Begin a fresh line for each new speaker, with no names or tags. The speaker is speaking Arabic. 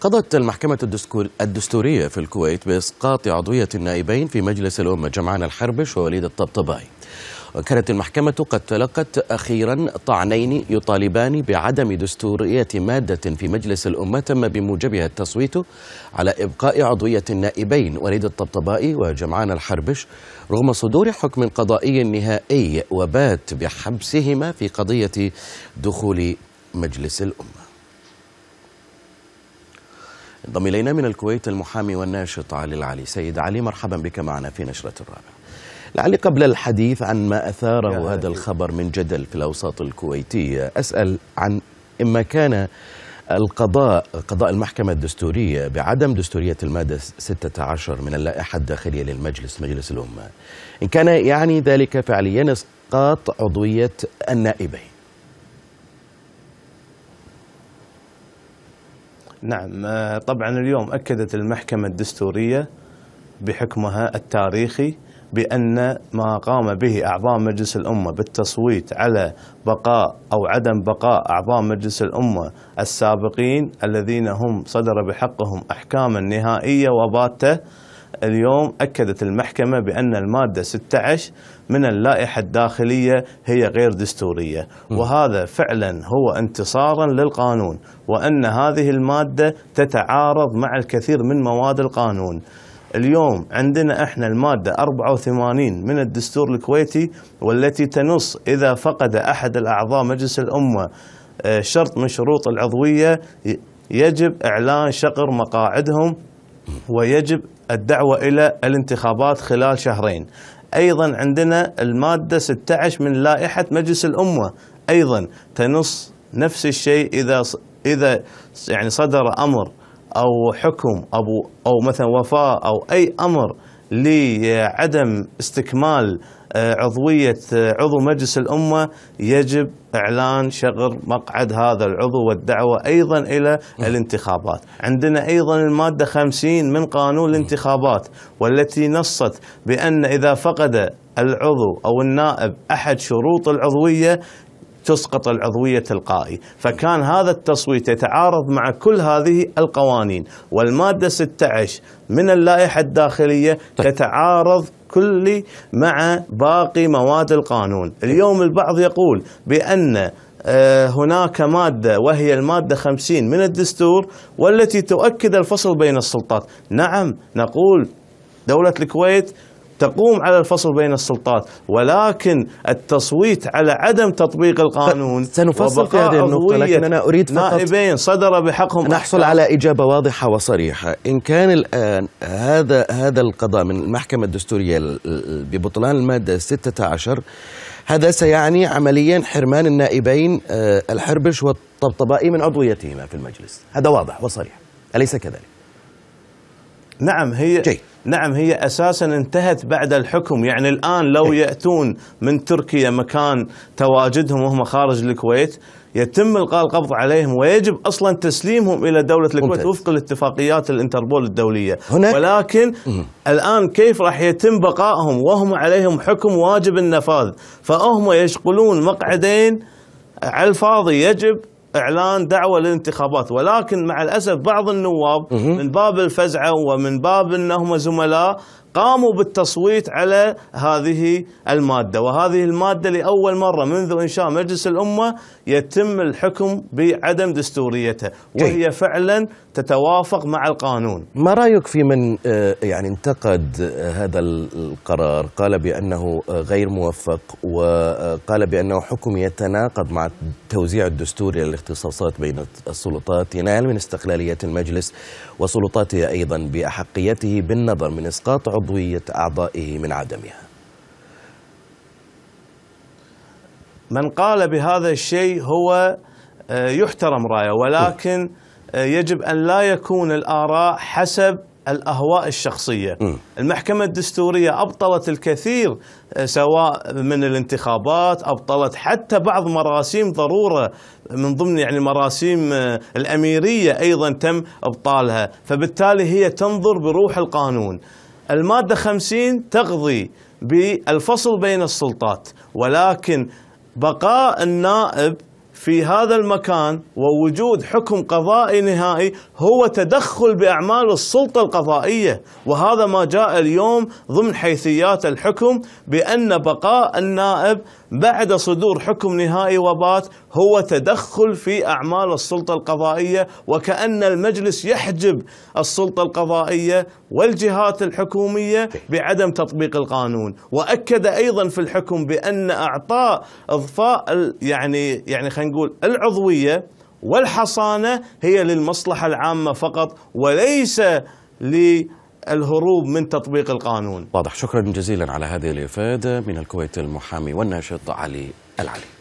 قضت المحكمة الدستورية في الكويت بإسقاط عضوية النائبين في مجلس الأمة جمعان الحربش ووليد الطبطبائي وكانت المحكمة قد تلقت أخيرا طعنين يطالبان بعدم دستورية مادة في مجلس الأمة تم بموجبها التصويت على إبقاء عضوية النائبين وليد الطبطبائي وجمعان الحربش رغم صدور حكم قضائي نهائي وبات بحبسهما في قضية دخول مجلس الأمة انضم الينا من الكويت المحامي والناشط علي العلي سيد علي مرحبا بك معنا في نشرة الرابع لعلي قبل الحديث عن ما أثاره هذا الخبر من جدل في الأوساط الكويتية أسأل عن إما كان القضاء قضاء المحكمة الدستورية بعدم دستورية المادة 16 من اللائحة الداخلية للمجلس مجلس الأمة إن كان يعني ذلك فعليا إسقاط عضوية النائبين نعم
آه، طبعا اليوم أكدت المحكمة الدستورية بحكمها التاريخي بأن ما قام به أعضاء مجلس الأمة بالتصويت على بقاء أو عدم بقاء أعضاء مجلس الأمة السابقين الذين هم صدر بحقهم أحكاما نهائية وباتة اليوم أكدت المحكمة بأن المادة 16 من اللائحة الداخلية هي غير دستورية وهذا فعلا هو انتصارا للقانون وأن هذه المادة تتعارض مع الكثير من مواد القانون اليوم عندنا احنا المادة 84 من الدستور الكويتي والتي تنص إذا فقد أحد الأعضاء مجلس الأمة آه، شرط من شروط العضوية يجب إعلان شقر مقاعدهم ويجب الدعوة إلى الانتخابات خلال شهرين أيضا عندنا المادة 16 من لائحة مجلس الأمة أيضا تنص نفس الشيء إذا إذا يعني صدر أمر أو حكم أو أو مثلا وفاة أو أي أمر لعدم استكمال آه، عضوية آه، عضو مجلس الأمة يجب إعلان شغر مقعد هذا العضو والدعوة أيضا إلى الانتخابات عندنا أيضا المادة 50 من قانون الانتخابات والتي نصت بأن إذا فقد العضو أو النائب أحد شروط العضوية تسقط العضوية تلقائي فكان هذا التصويت يتعارض مع كل هذه القوانين والمادة 16 من اللائحة الداخلية طيب. تتعارض كل مع باقي مواد القانون اليوم البعض يقول بأن آه، هناك مادة وهي المادة 50 من الدستور والتي تؤكد الفصل بين السلطات نعم نقول دولة الكويت تقوم على الفصل بين السلطات ولكن التصويت على عدم تطبيق القانون سنفصل في هذه النقطة لكن أنا أريد فقط نائبين صدر بحقهم نحصل على
إجابة واضحة وصريحة إن كان الآن هذا هذا القضاء من المحكمة الدستورية ببطلان المادة 16 هذا سيعني عمليا حرمان النائبين آه، الحربش والطبطبائي من عضويتهما في المجلس هذا واضح وصريح أليس كذلك؟ نعم هي جي. نعم هي اساسا انتهت بعد
الحكم يعني الان لو إيه. ياتون من تركيا مكان تواجدهم وهم خارج الكويت يتم القاء القبض عليهم ويجب اصلا تسليمهم الى دوله الكويت ممتاز. وفق الاتفاقيات الانتربول الدوليه هناك ولكن مم. الان كيف راح يتم بقائهم وهم عليهم حكم واجب النفاذ فهم يشغلون مقعدين على الفاضي يجب اعلان دعوه للانتخابات ولكن مع الاسف بعض النواب من باب الفزعه ومن باب انهم زملاء قاموا بالتصويت على هذه المادة وهذه المادة لأول مرة منذ إنشاء مجلس الأمة يتم الحكم بعدم دستوريتها وهي فعلا تتوافق مع القانون
ما رأيك في من آه، يعني انتقد هذا القرار قال بأنه غير موفق وقال بأنه حكم يتناقض مع التوزيع الدستوري للاختصاصات بين السلطات ينال من استقلالية المجلس وسلطاته أيضا بأحقيته بالنظر من إسقاط عضوية أعضائه من عدمها من قال بهذا
الشيء هو آه، يحترم رأيه ولكن آه، يجب أن لا يكون الآراء حسب الأهواء الشخصية المحكمة الدستورية أبطلت الكثير آه، سواء من الانتخابات أبطلت حتى بعض مراسيم ضرورة من ضمن يعني مراسيم الأميرية أيضا تم إبطالها فبالتالي هي تنظر بروح القانون المادة 50 تقضي بالفصل بين السلطات ولكن بقاء النائب في هذا المكان ووجود حكم قضائي نهائي هو تدخل باعمال السلطه القضائيه وهذا ما جاء اليوم ضمن حيثيات الحكم بان بقاء النائب بعد صدور حكم نهائي وبات هو تدخل في أعمال السلطة القضائية وكأن المجلس يحجب السلطة القضائية والجهات الحكومية بعدم تطبيق القانون وأكد أيضا في الحكم بأن أعطاء إضفاء يعني يعني خلينا نقول العضوية والحصانة هي للمصلحة العامة فقط
وليس لي الهروب من تطبيق القانون واضح شكرا جزيلا على هذه الإفادة من الكويت المحامي والناشط علي العلي